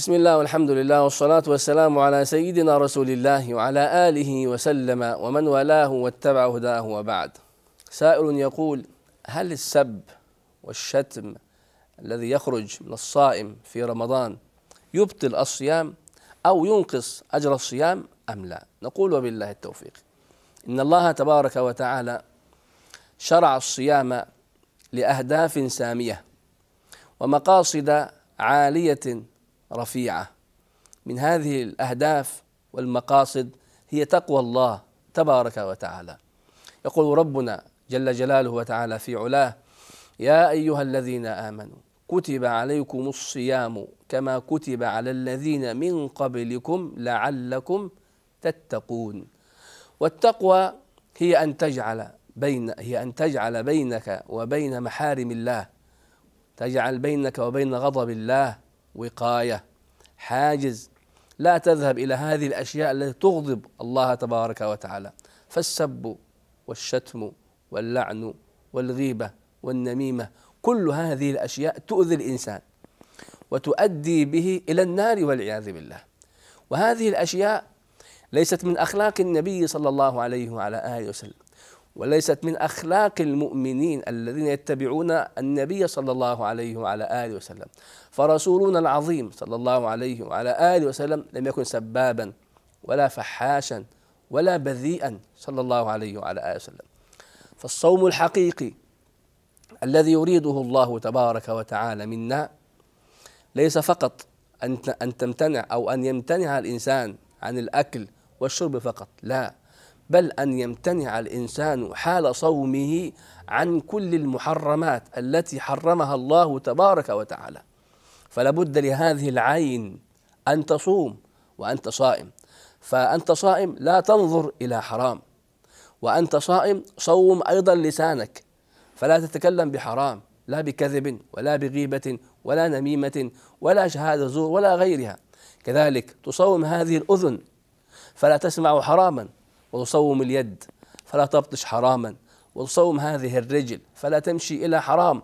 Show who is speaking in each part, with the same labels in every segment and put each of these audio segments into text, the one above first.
Speaker 1: بسم الله والحمد لله والصلاة والسلام على سيدنا رسول الله وعلى آله وسلم ومن والاه واتبع هداه وبعد سائل يقول هل السب والشتم الذي يخرج من الصائم في رمضان يبطل الصيام أو ينقص أجر الصيام أم لا نقول وبالله التوفيق إن الله تبارك وتعالى شرع الصيام لأهداف سامية ومقاصد عالية رفيعه من هذه الاهداف والمقاصد هي تقوى الله تبارك وتعالى يقول ربنا جل جلاله وتعالى في علاه يا ايها الذين امنوا كتب عليكم الصيام كما كتب على الذين من قبلكم لعلكم تتقون والتقوى هي ان تجعل بين هي ان تجعل بينك وبين محارم الله تجعل بينك وبين غضب الله وقايه حاجز لا تذهب الى هذه الاشياء التي تغضب الله تبارك وتعالى فالسب والشتم واللعن والغيبه والنميمه كل هذه الاشياء تؤذي الانسان وتؤدي به الى النار والعياذ بالله وهذه الاشياء ليست من اخلاق النبي صلى الله عليه وعلى اله وسلم وليست من اخلاق المؤمنين الذين يتبعون النبي صلى الله عليه وعلى اله وسلم فرسولنا العظيم صلى الله عليه وعلى اله وسلم لم يكن سبابا ولا فحاشا ولا بذيئا صلى الله عليه وعلى اله وسلم فالصوم الحقيقي الذي يريده الله تبارك وتعالى منا ليس فقط ان ان تمتنع او ان يمتنع الانسان عن الاكل والشرب فقط لا بل أن يمتنع الإنسان حال صومه عن كل المحرمات التي حرمها الله تبارك وتعالى فلا بد لهذه العين أن تصوم وأنت صائم فأنت صائم لا تنظر إلى حرام وأنت صائم صوم أيضا لسانك فلا تتكلم بحرام لا بكذب ولا بغيبة ولا نميمة ولا شهادة زور ولا غيرها كذلك تصوم هذه الأذن فلا تسمع حراما وتصوم اليد فلا تبطش حراما وتصوم هذه الرجل فلا تمشي إلى حرام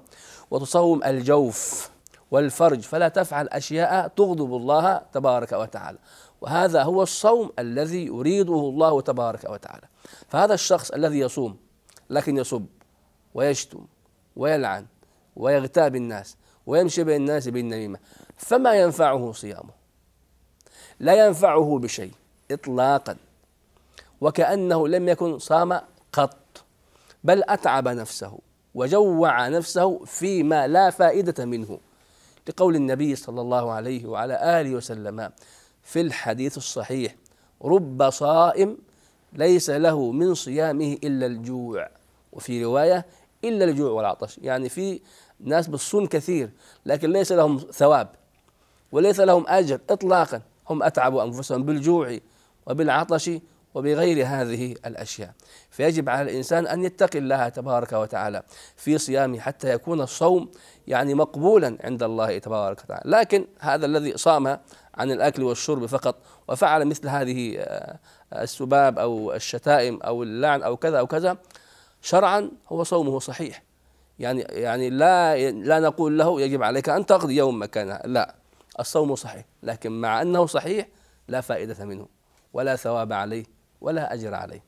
Speaker 1: وتصوم الجوف والفرج فلا تفعل أشياء تغضب الله تبارك وتعالى وهذا هو الصوم الذي يريده الله تبارك وتعالى فهذا الشخص الذي يصوم لكن يصب ويشتم ويلعن ويغتاب الناس ويمشي بين الناس بالنميمة فما ينفعه صيامه لا ينفعه بشيء إطلاقا وكأنه لم يكن صام قط بل أتعب نفسه وجوع نفسه فيما لا فائدة منه لقول النبي صلى الله عليه وعلى آله وسلم في الحديث الصحيح رب صائم ليس له من صيامه إلا الجوع وفي رواية إلا الجوع والعطش يعني في ناس بالصوم كثير لكن ليس لهم ثواب وليس لهم أجر إطلاقا هم أتعبوا أنفسهم بالجوع وبالعطش وبغير هذه الأشياء فيجب على الإنسان أن يتقي الله تبارك وتعالى في صيامه حتى يكون الصوم يعني مقبولا عند الله تبارك وتعالى لكن هذا الذي صام عن الأكل والشرب فقط وفعل مثل هذه آه، السباب أو الشتائم أو اللعن أو كذا أو كذا شرعا هو صومه صحيح يعني يعني لا لا نقول له يجب عليك ان تقضي يوم مكانه لا الصوم صحيح لكن مع انه صحيح لا فائده منه ولا ثواب عليه ولا أجر عليه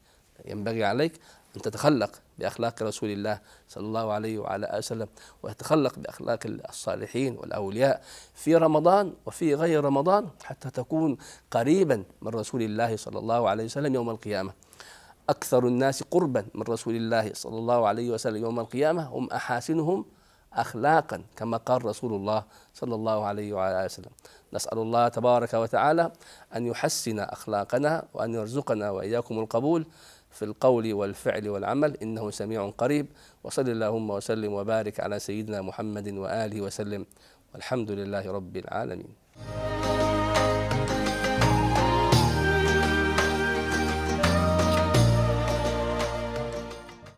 Speaker 1: ينبغي عليك أن تتخلق بأخلاق رسول الله صلى الله عليه وعلى آله وسلم وتتخلق بأخلاق الصالحين والأولياء في رمضان وفي غير رمضان حتى تكون قريبا من رسول الله صلى الله عليه وسلم يوم القيامة أكثر الناس قربا من رسول الله صلى الله عليه وسلم يوم القيامة هم أحاسنهم أخلاقا كما قال رسول الله صلى الله عليه وعلى آله وسلم نسأل الله تبارك وتعالى أن يحسن أخلاقنا وأن يرزقنا وإياكم القبول في القول والفعل والعمل إنه سميع قريب وصل اللهم وسلم وبارك على سيدنا محمد وآله وسلم والحمد لله رب العالمين